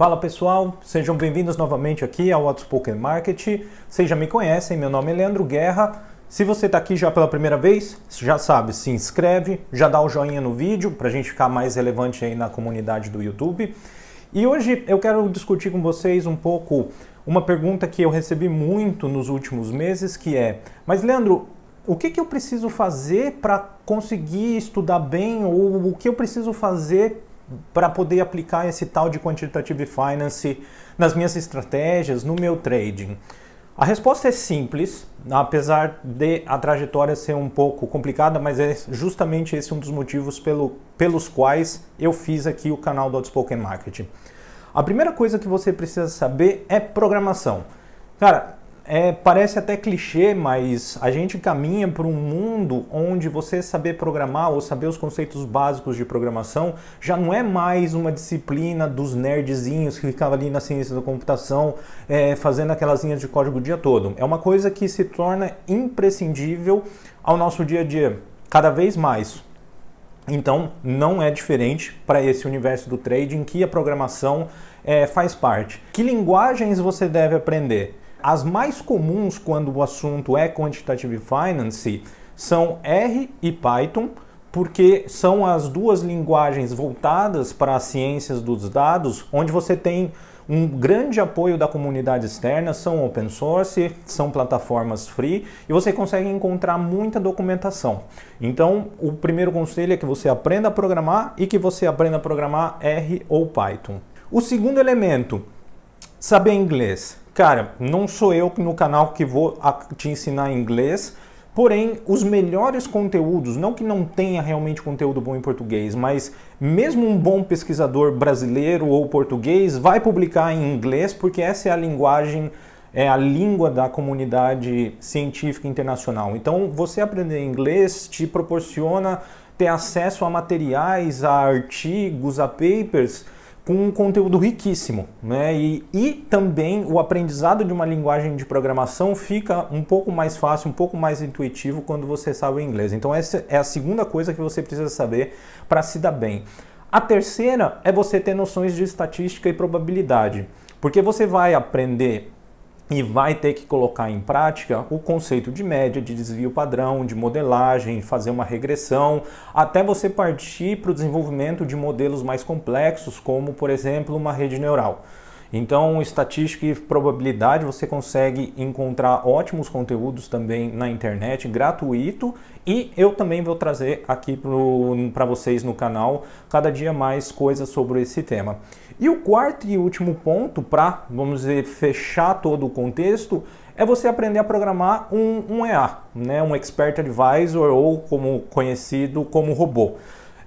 Fala pessoal, sejam bem-vindos novamente aqui ao Outspoken Market. Vocês já me conhecem, meu nome é Leandro Guerra. Se você está aqui já pela primeira vez, já sabe, se inscreve, já dá o joinha no vídeo para a gente ficar mais relevante aí na comunidade do YouTube. E hoje eu quero discutir com vocês um pouco uma pergunta que eu recebi muito nos últimos meses, que é: mas Leandro, o que, que eu preciso fazer para conseguir estudar bem ou o que eu preciso fazer para poder aplicar esse tal de quantitative finance nas minhas estratégias, no meu trading? A resposta é simples, apesar de a trajetória ser um pouco complicada, mas é justamente esse um dos motivos pelo, pelos quais eu fiz aqui o canal do Outspoken Marketing. A primeira coisa que você precisa saber é programação. Cara, é, parece até clichê, mas a gente caminha para um mundo onde você saber programar ou saber os conceitos básicos de programação já não é mais uma disciplina dos nerdzinhos que ficavam ali na ciência da computação é, fazendo aquelas linhas de código o dia todo. É uma coisa que se torna imprescindível ao nosso dia a dia, cada vez mais. Então, não é diferente para esse universo do trading que a programação é, faz parte. Que linguagens você deve aprender? As mais comuns quando o assunto é quantitative finance são R e Python, porque são as duas linguagens voltadas para as ciências dos dados, onde você tem um grande apoio da comunidade externa, são open source, são plataformas free e você consegue encontrar muita documentação. Então, o primeiro conselho é que você aprenda a programar e que você aprenda a programar R ou Python. O segundo elemento, saber inglês. Cara, não sou eu no canal que vou te ensinar inglês, Porém, os melhores conteúdos, não que não tenha realmente conteúdo bom em português, mas mesmo um bom pesquisador brasileiro ou português vai publicar em inglês, porque essa é a linguagem, é a língua da comunidade científica internacional. Então, você aprender inglês te proporciona ter acesso a materiais, a artigos, a papers com um conteúdo riquíssimo. Né? E, e também o aprendizado de uma linguagem de programação fica um pouco mais fácil, um pouco mais intuitivo quando você sabe o inglês. Então, essa é a segunda coisa que você precisa saber para se dar bem. A terceira é você ter noções de estatística e probabilidade, porque você vai aprender e vai ter que colocar em prática o conceito de média, de desvio padrão, de modelagem, fazer uma regressão, até você partir para o desenvolvimento de modelos mais complexos, como por exemplo uma rede neural. Então, estatística e probabilidade você consegue encontrar ótimos conteúdos também na internet, gratuito, e eu também vou trazer aqui para vocês no canal cada dia mais coisas sobre esse tema. E o quarto e último ponto, para, vamos dizer, fechar todo o contexto, é você aprender a programar um, um EA, né? um Expert Advisor ou como conhecido como robô.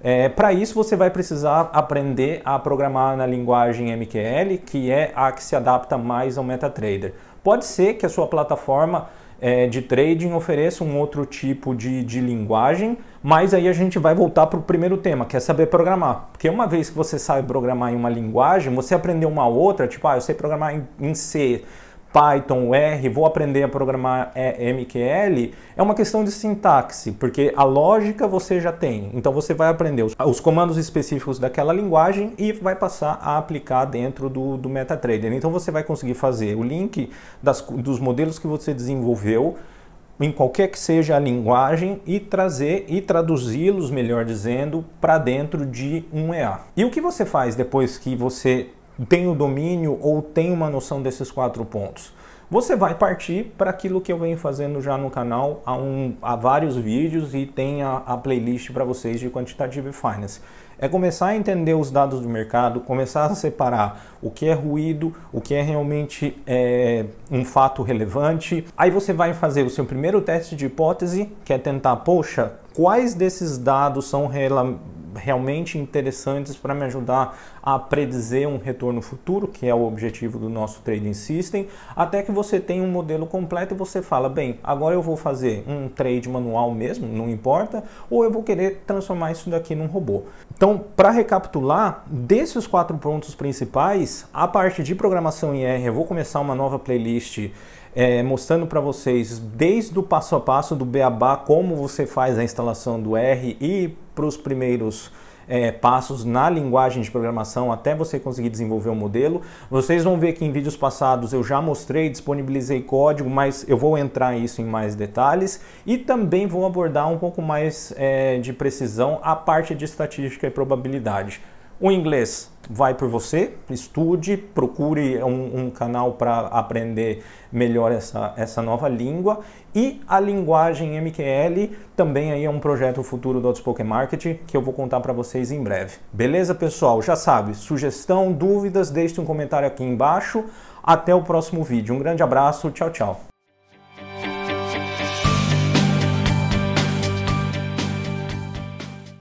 É, Para isso, você vai precisar aprender a programar na linguagem MQL, que é a que se adapta mais ao MetaTrader. Pode ser que a sua plataforma é, de trading ofereça um outro tipo de, de linguagem, mas aí a gente vai voltar para o primeiro tema, que é saber programar. Porque uma vez que você sabe programar em uma linguagem, você aprendeu uma outra, tipo, ah, eu sei programar em, em C, Python, R, vou aprender a programar é, MQL, é uma questão de sintaxe, porque a lógica você já tem. Então você vai aprender os, os comandos específicos daquela linguagem e vai passar a aplicar dentro do, do MetaTrader. Então você vai conseguir fazer o link das, dos modelos que você desenvolveu em qualquer que seja a linguagem e trazer e traduzi-los, melhor dizendo, para dentro de um EA. E o que você faz depois que você tem o domínio ou tem uma noção desses quatro pontos? Você vai partir para aquilo que eu venho fazendo já no canal há, um, há vários vídeos e tem a, a playlist para vocês de Quantitative Finance. É começar a entender os dados do mercado, começar a separar o que é ruído, o que é realmente é, um fato relevante. Aí você vai fazer o seu primeiro teste de hipótese, que é tentar, poxa, quais desses dados são realmente interessantes para me ajudar a predizer um retorno futuro, que é o objetivo do nosso trading system, até que você tenha um modelo completo e você fala, bem, agora eu vou fazer um trade manual mesmo, não importa, ou eu vou querer transformar isso daqui num robô. Então, para recapitular, desses quatro pontos principais, a parte de programação em R, eu vou começar uma nova playlist é, mostrando para vocês desde o passo a passo do Beabá como você faz a instalação do R e para os primeiros é, passos na linguagem de programação até você conseguir desenvolver o um modelo. Vocês vão ver que em vídeos passados eu já mostrei, disponibilizei código, mas eu vou entrar isso em mais detalhes e também vou abordar um pouco mais é, de precisão a parte de estatística e probabilidade. O inglês vai por você, estude, procure um, um canal para aprender melhor essa, essa nova língua. E a linguagem MQL também aí é um projeto futuro do Outspoken Marketing que eu vou contar para vocês em breve. Beleza, pessoal? Já sabe, sugestão, dúvidas, deixe um comentário aqui embaixo. Até o próximo vídeo. Um grande abraço, tchau, tchau.